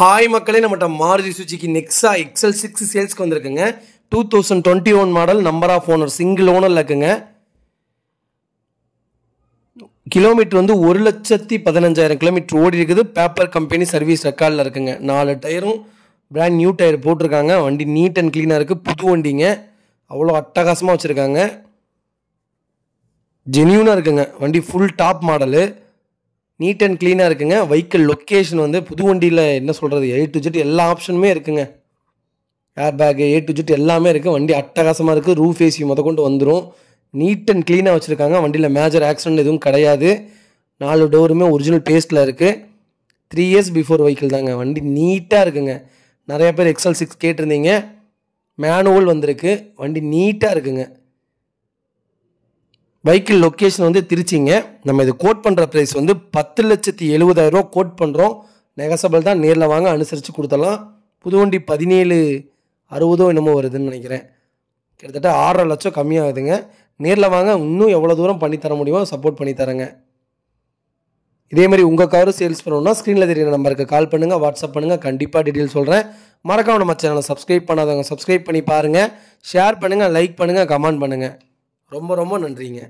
hi மக்களே நம்மகிட்ட மாருதி சுச்சிக்கு நெக்ஸா எக்ஸல் சிக்ஸ் சேல்ஸ்க்கு வந்திருக்குங்க two thousand twenty one model number of owner single ஓனரில் இருக்குங்க கிலோமீட்டர் வந்து ஒரு லட்சத்தி பதினஞ்சாயிரம் கிலோமீட்டர் ஓடி இருக்குது பேப்பர் கம்பெனி சர்வீஸ் ரெக்கார்டில் இருக்குங்க நாலு டயரும் பிராண்ட் நியூ டயர் போட்டிருக்காங்க வண்டி நீட் அண்ட் க்ளீனாக இருக்குது புது வண்டிங்க அவ்வளோ அட்டகாசமாக வச்சுருக்காங்க ஜென்யூனாக இருக்குங்க வண்டி full top model neat and க்ளீனாக இருக்குங்க வெஹிக்கிள் லொக்கேஷன் வந்து புது வண்டியில் என்ன சொல்கிறது ஏ டு ஜெட் எல்லா ஆப்ஷனுமே இருக்குங்க airbag A to Z எல்லாமே இருக்குது வண்டி அட்டகாசமாக இருக்குது ரூஃப் ஏசி முத கொண்டு வந்துடும் நீட் அண்ட் க்ளீனாக வச்சுருக்காங்க வண்டியில் மேஜர் ஆக்சிடென்ட் எதுவும் கிடையாது நாலு டோருமே ஒரிஜினல் பேஸ்ட்டில் இருக்குது த்ரீ இயர்ஸ் பிஃபோர் வெஹிக்கிள் தாங்க வண்டி நீட்டாக இருக்குங்க நிறையா பேர் எக்ஸல் சிக்ஸ் கேட்டிருந்தீங்க மேனுவல் வந்திருக்கு வண்டி நீட்டாக இருக்குங்க வெஹிக்கிள் லொக்கேஷன் வந்து திருச்சிங்க நம்ம இது கோட் பண்ணுற ப்ரைஸ் வந்து பத்து லட்சத்தி எழுபதாயிரரூவா கோட் பண்ணுறோம் நெகசபிள் தான் நேரில் வாங்க அனுசரித்து கொடுத்தலாம் புதுவண்டி பதினேழு அறுபதோ என்னமோ வருதுன்னு நினைக்கிறேன் கிட்டத்தட்ட ஆறரை லட்சம் கம்மியாகுதுங்க நேரில் வாங்க இன்னும் எவ்வளோ தூரம் பண்ணித்தர முடியுமோ சப்போர்ட் பண்ணி தரேங்க இதேமாதிரி உங்கள் காரும் சேல்ஸ் பண்ணணும்னா ஸ்க்ரீனில் தெரியுற நம்பருக்கு கால் பண்ணுங்கள் வாட்ஸ்அப் பண்ணுங்கள் கண்டிப்பாக டீட்டெயில் சொல்கிறேன் மறக்காம நம்ம சேனலை சப்ஸ்கிரைப் பண்ணாதவங்க சப்ஸ்கிரைப் பண்ணி பாருங்கள் ஷேர் பண்ணுங்கள் லைக் பண்ணுங்கள் கமெண்ட் பண்ணுங்கள் ரொம்ப ரொம்ப நன்றிங்க